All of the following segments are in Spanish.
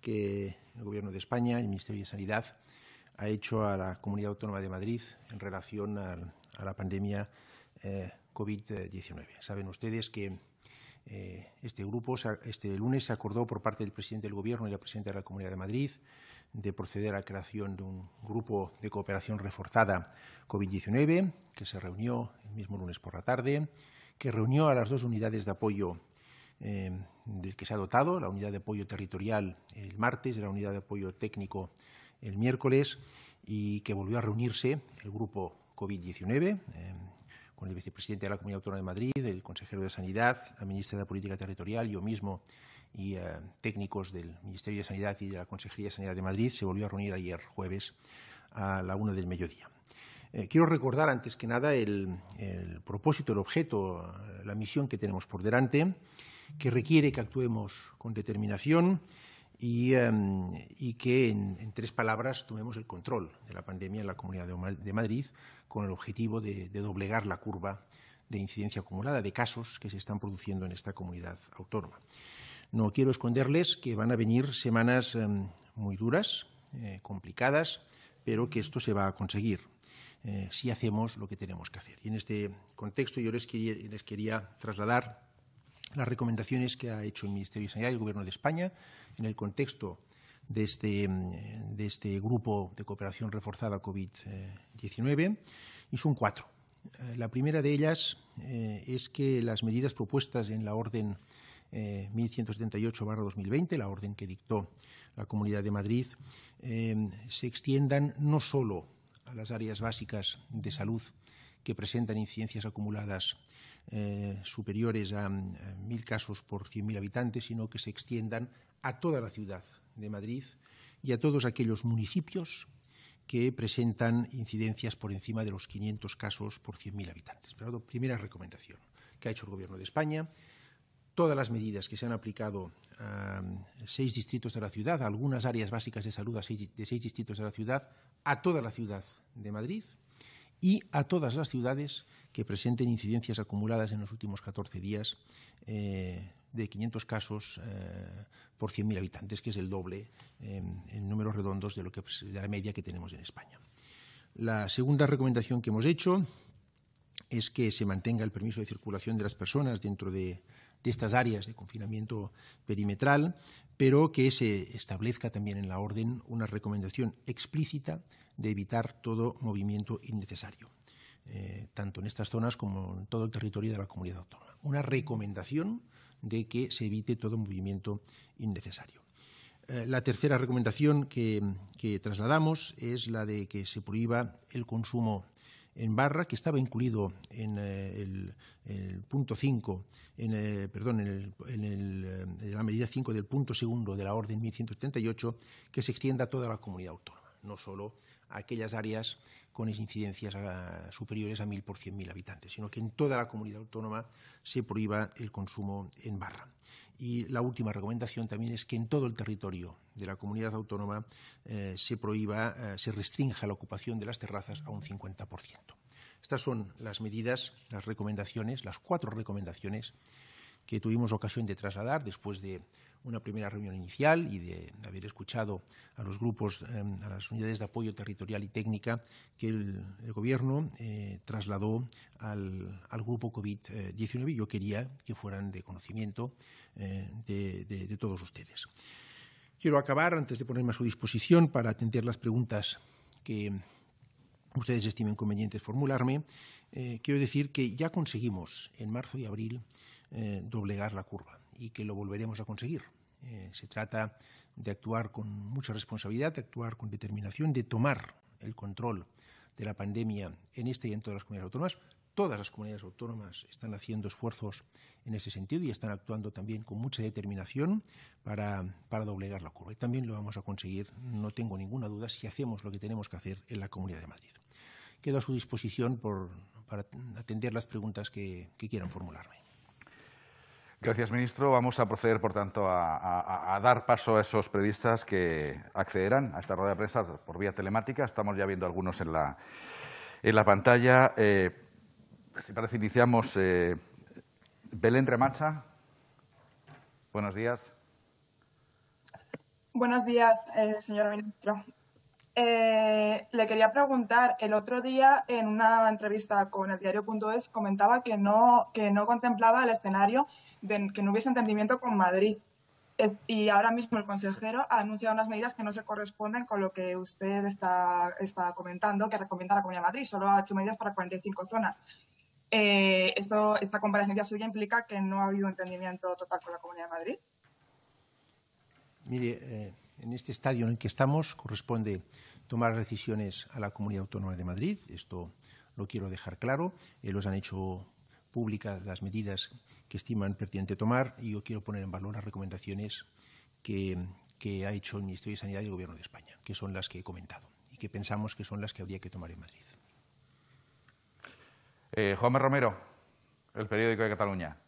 que el Gobierno de España, y el Ministerio de Sanidad, ha hecho a la Comunidad Autónoma de Madrid en relación a, la pandemia eh, COVID-19. Saben ustedes que eh, este grupo, este lunes, se acordó por parte del presidente del Gobierno y la presidenta de la Comunidad de Madrid de proceder a la creación de un grupo de cooperación reforzada COVID-19, que se reunió el mismo lunes por la tarde, que reunió a las dos unidades de apoyo eh, del que se ha dotado, la unidad de apoyo territorial el martes, la unidad de apoyo técnico el miércoles y que volvió a reunirse el grupo COVID-19 eh, con el vicepresidente de la Comunidad Autónoma de Madrid, el consejero de Sanidad, la ministra de Política Territorial, yo mismo y eh, técnicos del Ministerio de Sanidad y de la Consejería de Sanidad de Madrid. Se volvió a reunir ayer jueves a la una del mediodía. quiero recordar antes que nada el, el propósito, el objeto, la misión que tenemos por delante que requiere que actuemos con determinación y, em, que en, tres palabras tomemos el control de la pandemia en la Comunidad de, Madrid con el objetivo de, doblegar la curva de incidencia acumulada de casos que se están produciendo en esta comunidad autónoma. No quiero esconderles que van a venir semanas em, muy duras, eh, complicadas, pero que esto se va a conseguir eh, si hacemos lo que tenemos que hacer. Y en este contexto yo les quería trasladar las recomendaciones que ha hecho el Ministerio de Sanidad y el Gobierno de España en el contexto de este, mm, este grupo de cooperación reforzada COVID-19 eh, y son cuatro. Eh, la primera de ellas eh, es que las medidas propuestas en la orden 1178-2020, la orden que dictó la Comunidad de Madrid, se extiendan no solo a las áreas básicas de salud que presentan incidencias acumuladas eh, superiores a, eh, mil casos por 100.000 habitantes, sino que se extiendan a toda la ciudad de Madrid y a todos aquellos municipios que presentan incidencias por encima de los 500 casos por 100.000 habitantes. Pero primera recomendación que ha hecho el Gobierno de España, todas las medidas que se han aplicado a eh, seis distritos de la ciudad, a algunas áreas básicas de salud de seis distritos de la ciudad, a toda la ciudad de Madrid, y a todas las ciudades que presenten incidencias acumuladas en los últimos 14 días eh, de 500 casos eh, por 100.000 habitantes, que es el doble eh, en números redondos de, lo que, pues, de la media que tenemos en España. La segunda recomendación que hemos hecho es que se mantenga el permiso de circulación de las personas dentro de de estas áreas de confinamiento perimetral, pero que se establezca también en la orden una recomendación explícita de evitar todo movimiento innecesario, eh, tanto en estas zonas como en todo el territorio de la comunidad autónoma. Una recomendación de que se evite todo movimiento innecesario. Eh, la tercera recomendación que, que, trasladamos es la de que se prohíba el consumo en barra que estaba incluido en eh, el, punto 5, en, eh, perdón, eh, en, la medida 5 del punto segundo de la Orden 1178, que se extienda a toda la comunidad autónoma, no solo a aquellas áreas con incidencias ah, superiores a 1.000 por 100.000 habitantes, sino que en toda la comunidad autónoma se prohíba el consumo en barra. Y la última recomendación también es que en todo el territorio de la comunidad autónoma eh, se prohíba, eh, se restrinja la ocupación de las terrazas a un 50%. Estas son las medidas, las recomendaciones, las cuatro recomendaciones que tuvimos ocasión de trasladar después de una primera reunión inicial y de haber escuchado a los grupos, em, a las unidades de apoyo territorial y técnica que el, Gobierno eh, trasladó al, al grupo COVID-19. Yo quería que fueran de conocimiento eh, de, de, todos ustedes. Quiero acabar, antes de ponerme a su disposición, para atender las preguntas que ustedes estimen convenientes formularme, eh, quiero decir que ya conseguimos en marzo y abril eh, doblegar la curva y que lo volveremos a conseguir. Eh, se trata de actuar con mucha responsabilidad, de actuar con determinación, de tomar el control de la pandemia en esta y en todas las comunidades autónomas. Todas las comunidades autónomas están haciendo esfuerzos en ese sentido y están actuando también con mucha determinación para, doblegar la curva. Y también lo vamos a conseguir, no tengo ninguna duda, si hacemos lo que tenemos que hacer en la Comunidad de Madrid. Quedo a su disposición para atender las preguntas que quieran formularme. Gracias, ministro. Vamos a proceder, por tanto, a, dar paso a esos periodistas que accederán a esta rueda de prensa por vía telemática. Estamos ya viendo algunos en la, en la pantalla. Eh, si parece, iniciamos. Eh, Belén Remacha. Buenos días. Buenos días, eh, señor ministro. Eh, le quería preguntar, el otro día en una entrevista con el diario.es comentaba que no, que no contemplaba el escenario que no hubiese entendimiento con Madrid. y ahora mismo el consejero ha anunciado unas medidas que no se corresponden con lo que usted está, está comentando, que recomienda la Comunidad de Madrid. Solo ha hecho medidas para 45 zonas. Eh, esto, esta comparecencia suya implica que no ha habido entendimiento total con la Comunidad de Madrid. Mire, eh, en este estadio en el que estamos corresponde tomar decisiones a la Comunidad Autónoma de Madrid. Esto lo quiero dejar claro. Eh, los han hecho pública las medidas que estiman pertinente tomar y yo quiero poner en valor las recomendaciones que, ha hecho el Ministerio de Sanidad y el Gobierno de España, que son las que he comentado y que pensamos que son las que habría que tomar en Madrid. Eh, Romero, el periódico de Cataluña.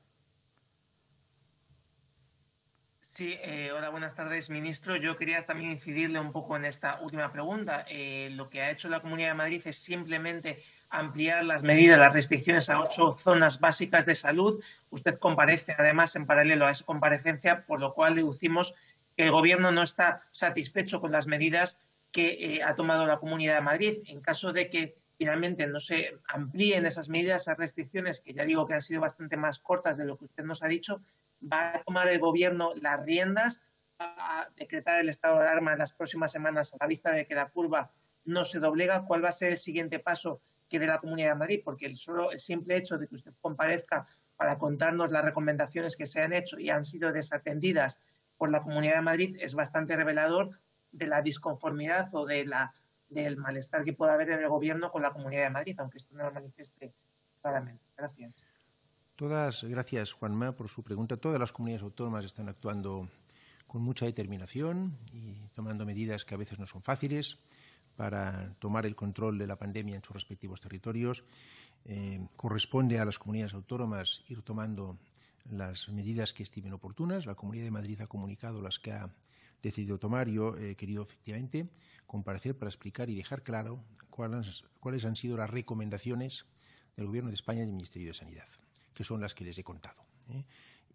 Sí, eh, hola, buenas tardes, ministro. Yo quería también incidirle un poco en esta última pregunta. Eh, lo que ha hecho la Comunidad de Madrid es simplemente ampliar las medidas, las restricciones a ocho zonas básicas de salud. Usted comparece, además, en paralelo a esa comparecencia, por lo cual deducimos que el Gobierno no está satisfecho con las medidas que eh, ha tomado la Comunidad de Madrid. En caso de que finalmente no se amplíen esas medidas, esas restricciones, que ya digo que han sido bastante más cortas de lo que usted nos ha dicho, va a tomar el gobierno las riendas, va a decretar el estado de alarma en las próximas semanas a la vista de que la curva no se doblega, cuál va a ser el siguiente paso que dé la Comunidad de Madrid, porque el, solo, el simple hecho de que usted comparezca para contarnos las recomendaciones que se han hecho y han sido desatendidas por la Comunidad de Madrid es bastante revelador de la disconformidad o de la, del malestar que pueda haber en el Gobierno con la Comunidad de Madrid, aunque esto no lo manifieste claramente. Gracias. Todas, gracias Juanma por su pregunta. Todas las comunidades autónomas están actuando con mucha determinación y tomando medidas que a veces no son fáciles para tomar el control de la pandemia en sus respectivos territorios. Eh, corresponde a las comunidades autónomas ir tomando las medidas que estimen oportunas. La Comunidad de Madrid ha comunicado las que ha decidido tomar. Yo he querido efectivamente comparecer para explicar y dejar claro cuáles han sido las recomendaciones del Gobierno de España y del Ministerio de Sanidad que son las que les he contado. ¿eh?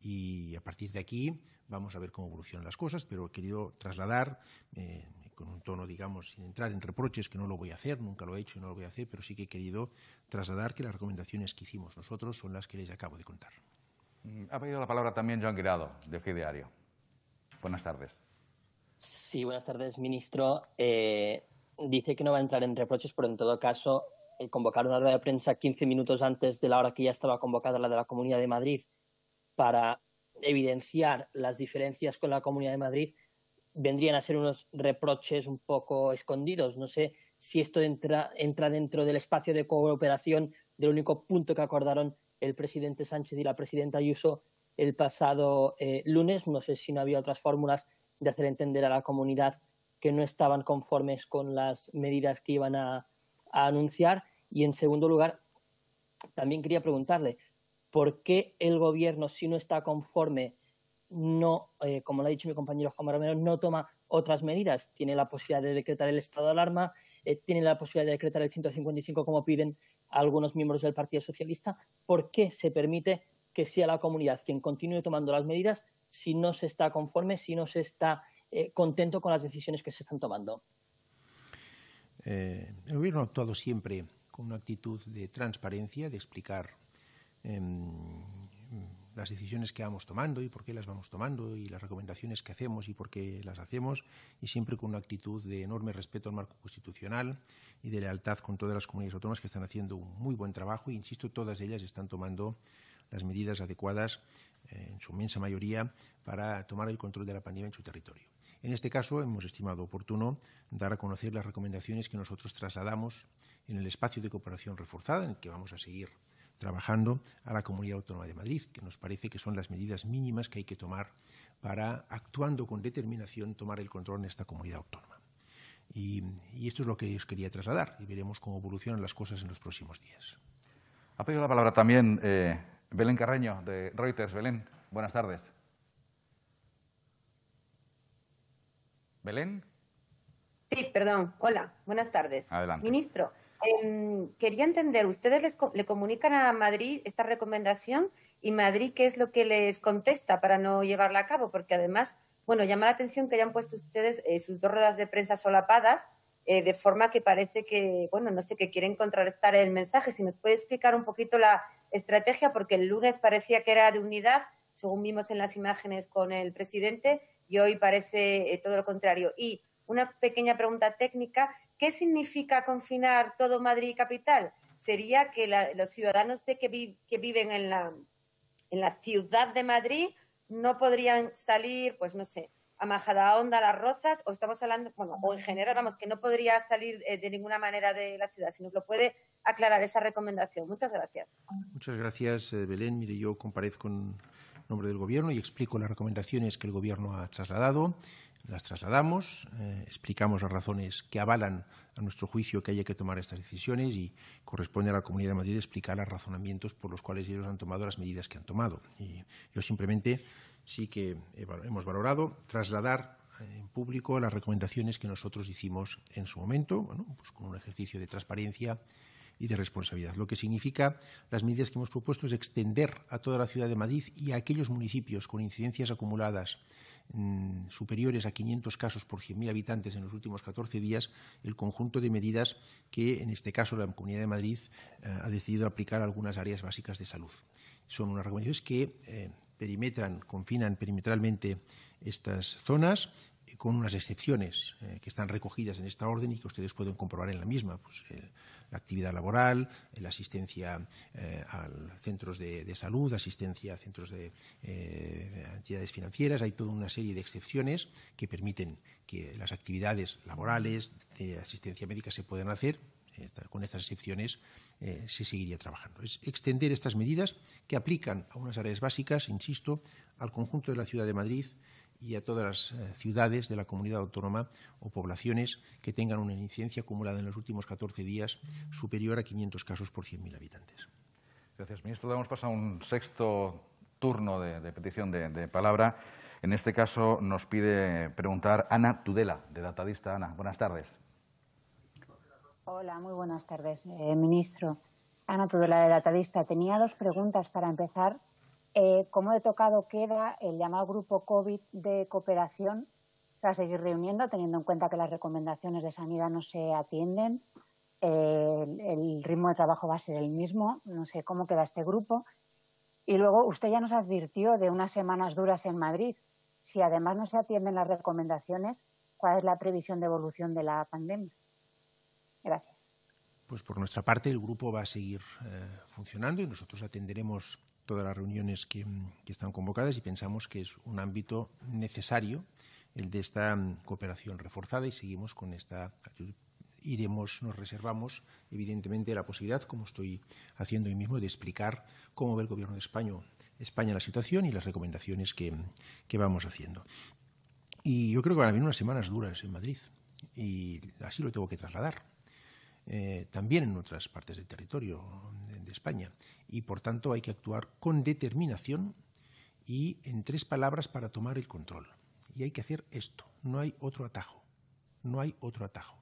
Y a partir de aquí vamos a ver cómo evolucionan las cosas, pero he querido trasladar eh, con un tono, digamos, sin entrar en reproches, que no lo voy a hacer, nunca lo he hecho y no lo voy a hacer, pero sí que he querido trasladar que las recomendaciones que hicimos nosotros son las que les acabo de contar. Mm, ha pedido la palabra también Joan Guirado, de Fideario. Buenas tardes. Sí, buenas tardes, ministro. Eh, dice que no va a entrar en reproches, pero en todo caso el convocar una rueda de prensa 15 minutos antes de la hora que ya estaba convocada la de la Comunidad de Madrid para evidenciar las diferencias con la Comunidad de Madrid vendrían a ser unos reproches un poco escondidos. No sé si esto entra, dentro del espacio de cooperación del único punto que acordaron el presidente Sánchez y la presidenta Ayuso el pasado eh, lunes. No sé si no había otras fórmulas de hacer entender a la comunidad que no estaban conformes con las medidas que iban a, a anunciar? Y en segundo lugar, también quería preguntarle, ¿por qué el gobierno, si no está conforme, no, eh, como lo ha dicho mi compañero Juan Romero, no toma otras medidas? Tiene la posibilidad de decretar el estado de alarma, eh, tiene la posibilidad de decretar el 155 como piden algunos miembros del Partido Socialista. ¿Por qué se permite que sea la comunidad quien continúe tomando las medidas si no se está conforme, si no se está eh, contento con las decisiones que se están tomando? Eh, el gobierno ha actuado siempre con una actitud de transparencia, de explicar em, las decisiones que vamos tomando y por qué las vamos tomando y las recomendaciones que hacemos y por qué las hacemos y siempre con una actitud de enorme respeto al marco constitucional y de lealtad con todas las comunidades autónomas que están haciendo un muy buen trabajo e insisto, todas ellas están tomando las medidas adecuadas eh, en su inmensa mayoría para tomar el control de la pandemia en su territorio. En este caso, hemos estimado oportuno dar a conocer las recomendaciones que nosotros trasladamos en el espacio de cooperación reforzada en el que vamos a seguir trabajando a la Comunidad Autónoma de Madrid, que nos parece que son las medidas mínimas que hay que tomar para, actuando con determinación, tomar el control en esta comunidad autónoma. Y, esto es lo que os quería trasladar y veremos cómo evolucionan las cosas en los próximos días. Ha pedido la palabra también eh, Belén Carreño, de Reuters. Belén, buenas tardes. Belén. Sí, perdón. Hola, buenas tardes. Adelante. Ministro, em, quería entender, ¿ustedes le comunican a Madrid esta recomendación y Madrid qué es lo que les contesta para no llevarla a cabo? Porque además, bueno, llama la atención que hayan puesto ustedes eh, sus dos ruedas de prensa solapadas, eh, de forma que parece que, bueno, no sé, que quieren contrarrestar el mensaje. Si nos puede explicar un poquito la estrategia, porque el lunes parecía que era de unidad, según vimos en las imágenes con el presidente, y hoy parece eh, todo lo contrario. Y una pequeña pregunta técnica, ¿qué significa confinar todo Madrid y capital? Sería que los ciudadanos que, viven en la, ciudad de Madrid no podrían salir, pues no sé, a Majadahonda, a Las Rozas, o estamos hablando, bueno, o en general, vamos, que no podría salir eh, de ninguna manera de la ciudad, si nos lo puede aclarar esa recomendación. Muchas gracias. Muchas gracias, eh, Belén. Mire, yo comparezco con nombre del Gobierno y explico las recomendaciones que el Gobierno ha trasladado. Las trasladamos, eh, explicamos las razones que avalan a nuestro juicio que haya que tomar estas decisiones y corresponde a la Comunidad de Madrid explicar los razonamientos por los cuales ellos han tomado las medidas que han tomado. Y yo simplemente sí que hemos valorado trasladar eh, en público las recomendaciones que nosotros hicimos en su momento, pues con un ejercicio de transparencia y de responsabilidad. Lo que significa las medidas que hemos propuesto es extender a toda la ciudad de Madrid y a aquellos municipios con incidencias acumuladas mm, superiores a 500 casos por 100.000 habitantes en los últimos 14 días el conjunto de medidas que en este caso la Comunidad de Madrid eh, ha decidido aplicar a algunas áreas básicas de salud. Son unas recomendaciones que eh, perimetran, confinan perimetralmente estas zonas con unas excepciones eh, que están recogidas en esta orden y que ustedes pueden comprobar en la misma, pues, la actividad laboral, la asistencia eh, a centros de, salud, asistencia a centros eh, de entidades financieras, hay toda una serie de excepciones que permiten que las actividades laborales de asistencia médica se puedan hacer. Con estas excepciones se seguiría trabajando. Es extender estas medidas que aplican a unas áreas básicas, insisto, al conjunto de la ciudad de Madrid y a todas las eh, ciudades de la comunidad autónoma o poblaciones que tengan una incidencia acumulada en los últimos 14 días superior a 500 casos por 100.000 habitantes. Gracias, ministro. Hemos pasado a un sexto turno de, petición de, palabra. En este caso nos pide preguntar Ana Tudela, de Datadista. Ana, buenas tardes. Hola, muy buenas tardes, eh, ministro. Ana Tudela, de Datadista. Tenía dos preguntas para empezar. Eh, cómo de tocado queda el llamado grupo COVID de cooperación para seguir reuniendo, teniendo en cuenta que las recomendaciones de sanidad no se atienden, el, ritmo de trabajo va a ser el mismo, no sé cómo queda este grupo. Y luego usted ya nos advirtió de unas semanas duras en Madrid. Si además no se atienden las recomendaciones, ¿cuál es la previsión de evolución de la pandemia? Gracias. Pues por nuestra parte el grupo va a seguir eh, funcionando y nosotros atenderemos todas las reuniones que, están convocadas y pensamos que es un ámbito necesario el de esta mm, cooperación reforzada y seguimos con esta iremos, nos reservamos, evidentemente, la posibilidad, como estoy haciendo hoy mismo, de explicar cómo ve el Gobierno de España, España la situación y las recomendaciones que, que vamos haciendo. Y yo creo que van a venir unas semanas duras en Madrid, y así lo tengo que trasladar. Eh, también en otras partes del territorio de, España. Y por tanto hay que actuar con determinación y en tres palabras para tomar el control. Y hay que hacer esto. No hay otro atajo. No hay otro atajo.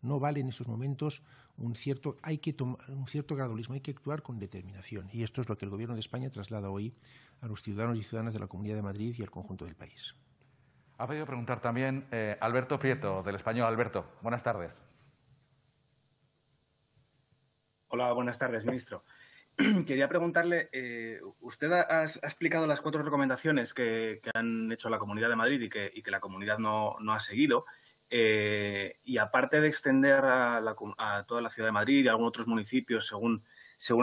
No vale en esos momentos un cierto, hay gradualismo, hay que actuar con determinación. Y esto es lo que el Gobierno de España traslada hoy a los ciudadanos y ciudadanas de la Comunidad de Madrid y al conjunto del país. Ha pedido preguntar también eh, Alberto Prieto, del español. Alberto, buenas tardes. Hola, buenas tardes, ministro. Quería preguntarle, eh, usted ha, explicado las cuatro recomendaciones que, han hecho la Comunidad de Madrid y que, la comunidad no, ha seguido. Eh, y aparte de extender a, toda la ciudad de Madrid y a algunos otros municipios según,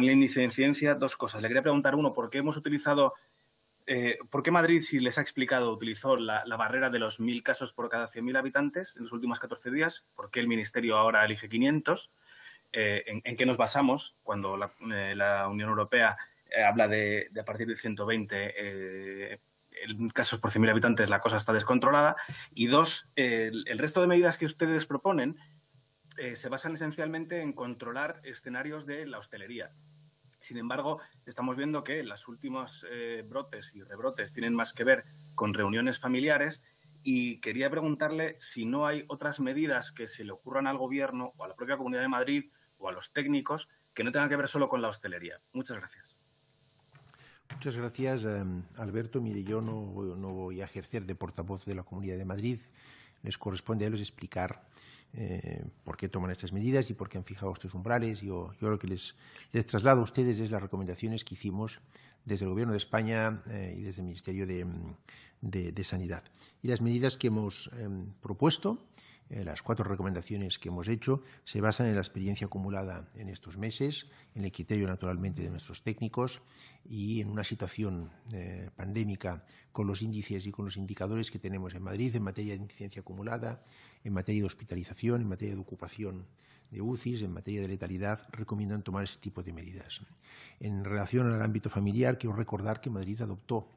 el índice de incidencia, dos cosas. Le quería preguntar, uno, ¿por qué hemos utilizado, eh, por qué Madrid, si les ha explicado, utilizó la, la barrera de los mil casos por cada 100.000 habitantes en los últimos 14 días? ¿Por qué el Ministerio ahora elige 500? Eh, en, qué nos basamos cuando la, eh, Unión Europea eh, habla de, a partir de 120 casos por 100.000 habitantes la cosa está descontrolada. Y dos, el, resto de medidas que ustedes proponen se basan esencialmente en controlar escenarios de la hostelería. Sin embargo, estamos viendo que los últimos brotes y rebrotes tienen más que ver con reuniones familiares y quería preguntarle si no hay otras medidas que se le ocurran al Gobierno o a la propia Comunidad de Madrid o a los técnicos que no tengan que ver solo con la hostelería. Muchas gracias. Muchas gracias, em, Alberto. Mire, yo no, voy a ejercer de portavoz de la Comunidad de Madrid. Les corresponde a ellos explicar eh, por qué toman estas medidas y por qué han fijado estos umbrales. Yo, yo lo que les, traslado a ustedes es las recomendaciones que hicimos desde el Gobierno de España eh, y desde el Ministerio de, Sanidad. Y las medidas que hemos em, propuesto eh, las cuatro recomendaciones que hemos hecho se basan en la experiencia acumulada en estos meses, en el criterio naturalmente de nuestros técnicos y en una situación eh, pandémica con los índices y con los indicadores que tenemos en Madrid en materia de incidencia acumulada, en materia de hospitalización, en materia de ocupación de UCIs, en materia de letalidad, recomiendan tomar ese tipo de medidas. En relación al ámbito familiar, quiero recordar que Madrid adoptó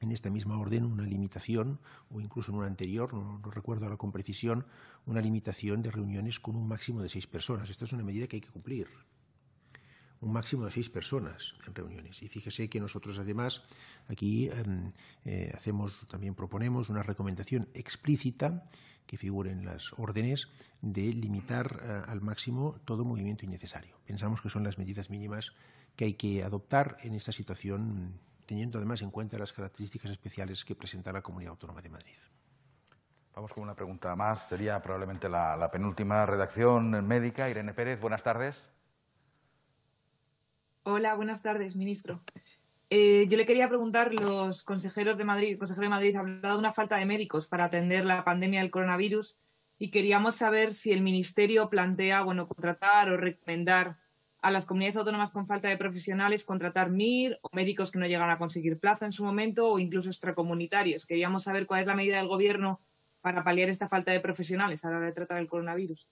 en esta misma orden una limitación, o incluso en una anterior, no, recuerdo ahora con precisión, una limitación de reuniones con un máximo de seis personas. Esta es una medida que hay que cumplir. Un máximo de seis personas en reuniones. Y fíjese que nosotros además aquí em, eh, hacemos, también proponemos una recomendación explícita que figure en las órdenes de limitar eh, al máximo todo movimiento innecesario. Pensamos que son las medidas mínimas que hay que adoptar en esta situación teniendo además en cuenta las características especiales que presenta la Comunidad Autónoma de Madrid. Vamos con una pregunta más, sería probablemente la, penúltima redacción médica. Irene Pérez, buenas tardes. Hola, buenas tardes, ministro. Eh, yo le quería preguntar, los consejeros de Madrid, el consejero de Madrid ha hablado de una falta de médicos para atender la pandemia del coronavirus y queríamos saber si el ministerio plantea, bueno, contratar o recomendar a las comunidades autónomas con falta de profesionales contratar MIR o médicos que no llegan a conseguir plaza en su momento o incluso extracomunitarios. Queríamos saber cuál es la medida del Gobierno para paliar esta falta de profesionales a la hora de tratar el coronavirus.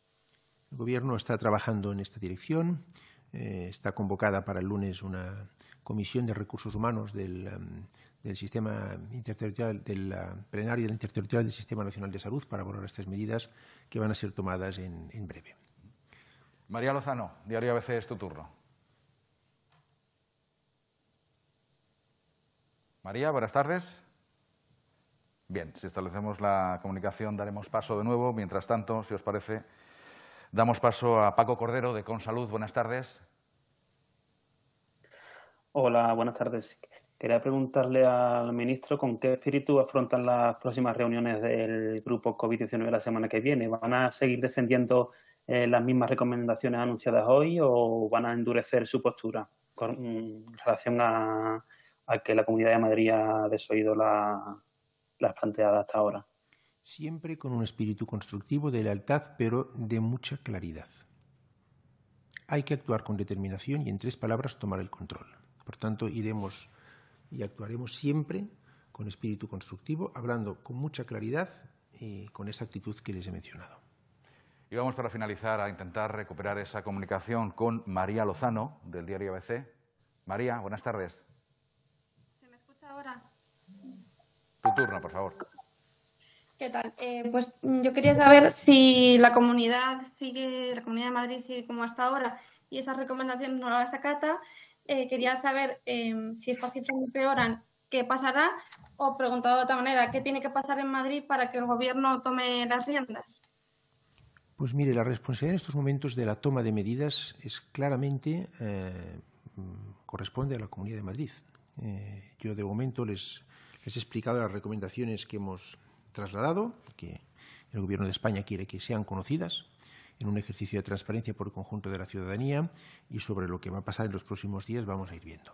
El Gobierno está trabajando en esta dirección. Eh, está convocada para el lunes una comisión de recursos humanos del, um, sistema interterritorial, del uh, plenario del interterritorial del Sistema Nacional de Salud para abordar estas medidas que van a ser tomadas en breve. María Lozano, Diario ABC, es tu turno. María, buenas tardes. Bien, si establecemos la comunicación daremos paso de nuevo. Mientras tanto, si os parece, damos paso a Paco Cordero de Consalud. Buenas tardes. Hola, buenas tardes. Quería preguntarle al ministro con qué espíritu afrontan las próximas reuniones del grupo COVID-19 la semana que viene. ¿Van a seguir defendiendo eh, las mismas recomendaciones anunciadas hoy o van a endurecer su postura con mm, relación a, que la Comunidad de Madrid ha desoído la, las planteadas hasta ahora? Siempre con un espíritu constructivo de lealtad, pero de mucha claridad. Hay que actuar con determinación y, en tres palabras, tomar el control. Por tanto, iremos y actuaremos siempre con espíritu constructivo, hablando con mucha claridad y con esa actitud que les he mencionado. Y vamos para finalizar a intentar recuperar esa comunicación con María Lozano, del diario ABC. María, buenas tardes. ¿Se me escucha ahora? Tu turno, por favor. ¿Qué tal? Eh, pues mm, yo quería saber si la comunidad sigue, la comunidad de Madrid sigue como hasta ahora y esas recomendaciones no las acata. Eh, quería saber em, si estas cifras empeoran, qué pasará o preguntado de otra manera, qué tiene que pasar en Madrid para que el gobierno tome las riendas. Pues mire, la responsabilidad en estos momentos de la toma de medidas es claramente eh, corresponde a la Comunidad de Madrid. Eh, yo de momento les, he explicado las recomendaciones que hemos trasladado, que el Gobierno de España quiere que sean conocidas en un ejercicio de transparencia por el conjunto de la ciudadanía y sobre lo que va a pasar en los próximos días vamos a ir viendo.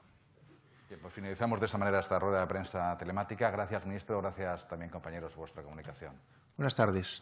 pues finalizamos de esta manera esta rueda de prensa telemática. Gracias, ministro. Gracias también, compañeros, por vuestra comunicación. Buenas tardes.